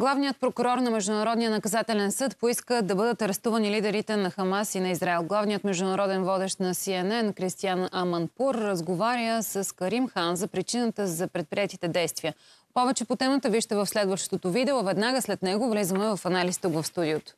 Главният прокурор на Международния наказателен съд поиска да бъдат арестувани лидерите на Хамас и на Израел. Главният международен водещ на CNN Кристиан Аманпур разговаря с Карим Хан за причината за предприятите действия. Повече по темата вижте в следващото видео. Веднага след него влизаме в анализ тук в студиото.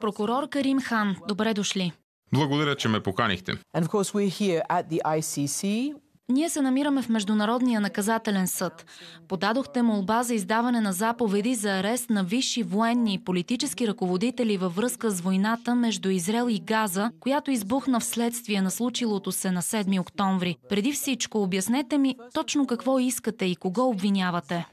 Прокурор Карим Хан, добре дошли. Благодаря, че ме поканихте. And of course we're here at the ICC ние се намираме в Международния наказателен съд. Подадохте молба за издаване на заповеди за арест на висши военни и политически ръководители във връзка с войната между Израел и Газа, която избухна вследствие на случилото се на 7 октомври. Преди всичко, обяснете ми точно какво искате и кого обвинявате.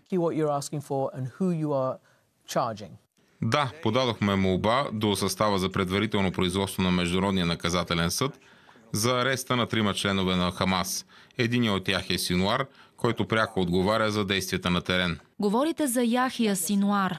Да, подадохме молба до състава за предварително производство на Международния наказателен съд – за ареста на трима членове на Хамас. Единият от тях е Синуар, който пряко отговаря за действията на терен. Говорите за Яхия Синуар.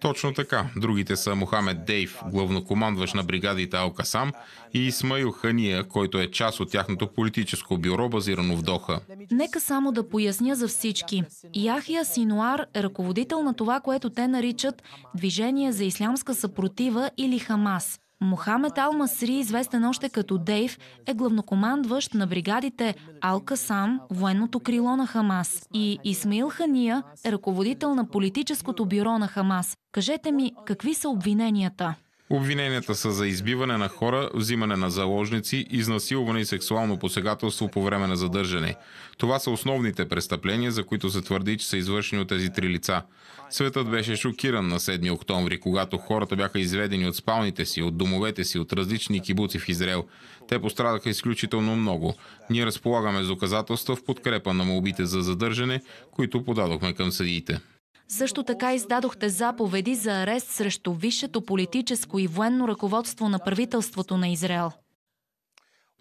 Точно така. Другите са Мохамед Дейв, главнокомандващ на бригадите Алкасам, и Исмаил Хания, който е част от тяхното политическо бюро, базирано в Доха. Нека само да поясня за всички. Яхия Синуар е ръководител на това, което те наричат Движение за ислямска съпротива или Хамас. Мохамед Ал-Масри, известен още като Дейв, е главнокомандващ на бригадите Ал-Касам, военното крило на Хамас, и Исмаил Хания е ръководител на политическото бюро на Хамас. Кажете ми, какви са обвиненията? Обвиненията са за избиване на хора, взимане на заложници, изнасилване и сексуално посегателство по време на задържане. Това са основните престъпления, за които се твърди, че са извършени от тези три лица. Светът беше шокиран на 7 октомври, когато хората бяха изведени от спалните си, от домовете си, от различни кибуци в Израел. Те пострадаха изключително много. Ние разполагаме с доказателства в подкрепа на молбите за задържане, които подадохме към съдиите. Също така издадохте заповеди за арест срещу висшето политическо и военно ръководство на правителството на Израел.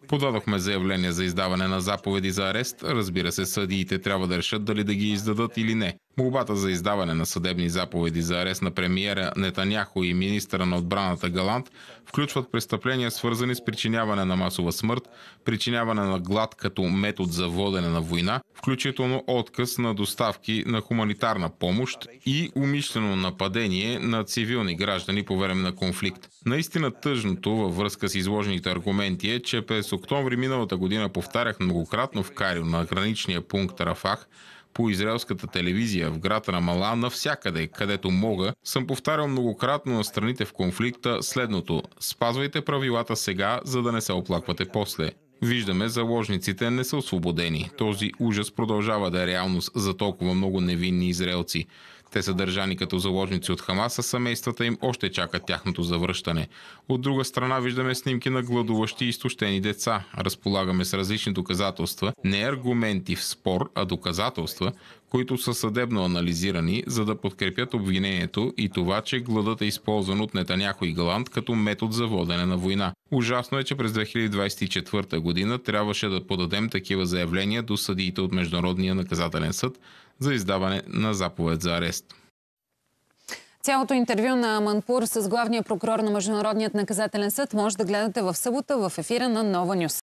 Подадохме заявление за издаване на заповеди за арест. Разбира се, съдиите трябва да решат дали да ги издадат или не. Молбата за издаване на съдебни заповеди за арест на премиера Нетаняхо и министра на отбраната Галант включват престъпления, свързани с причиняване на масова смърт, причиняване на глад като метод за водене на война, включително отказ на доставки на хуманитарна помощ и умишлено нападение на цивилни граждани по време на конфликт. Наистина тъжното във връзка с изложените аргументи е, че през октомври миналата година повтарях многократно в Карио на граничния пункт Рафах, по израелската телевизия, в град Рамала, навсякъде, където мога, съм повтарял многократно на страните в конфликта следното. Спазвайте правилата сега, за да не се оплаквате после. Виждаме, заложниците не са освободени. Този ужас продължава да е реалност за толкова много невинни израелци. Те са държани като заложници от Хамас, а семействата им още чакат тяхното завръщане. От друга страна виждаме снимки на гладуващи и изтощени деца. Разполагаме с различни доказателства, не аргументи в спор, а доказателства, които са съдебно анализирани, за да подкрепят обвинението и това, че гладът е използван от Нетаняхо и Галант като метод за водене на война. Ужасно е, че през 2024 година трябваше да подадем такива заявления до съдиите от Международния наказателен съд, за издаване на заповед за арест. Цялото интервю на Манпур с главния прокурор на Международният наказателен съд може да гледате в събота в ефира на Нова Нюс.